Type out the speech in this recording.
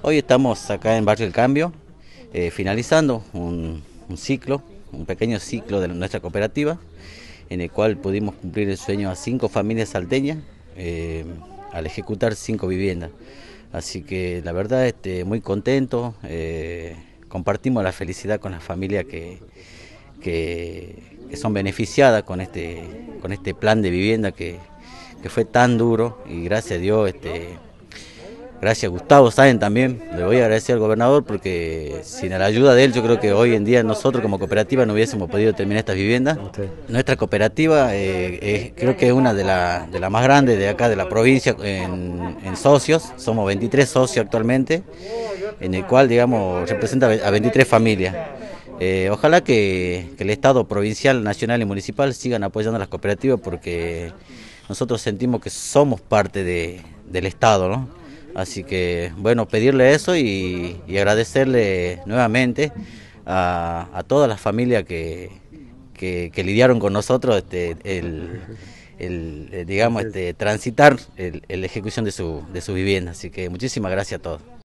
Hoy estamos acá en Barrio El Cambio, eh, finalizando un, ciclo, un pequeño ciclo de nuestra cooperativa, en el cual pudimos cumplir el sueño a cinco familias salteñas eh, al ejecutar cinco viviendas. Así que la verdad, este, muy contento, eh, compartimos la felicidad con las familias que, son beneficiadas este, con este, plan de vivienda que, fue tan duro y gracias a Dios. Este, Gracias Gustavo Sáenz también, le voy a agradecer al gobernador porque sin la ayuda de él yo creo que hoy en día nosotros como cooperativa no hubiésemos podido terminar estas viviendas. Nuestra cooperativa eh, creo que es una de las más grandes de acá de la provincia en, socios, somos 23 socios actualmente, en el cual digamos representa a 23 familias. Eh, ojalá que, el Estado provincial, nacional y municipal sigan apoyando a las cooperativas porque nosotros sentimos que somos parte del Estado, ¿no? Así que, bueno, pedirle eso y, agradecerle nuevamente a, todas las familias que, lidiaron con nosotros este, el, eh, digamos, este, transitar la ejecución de su, de su vivienda. Así que muchísimas gracias a todos.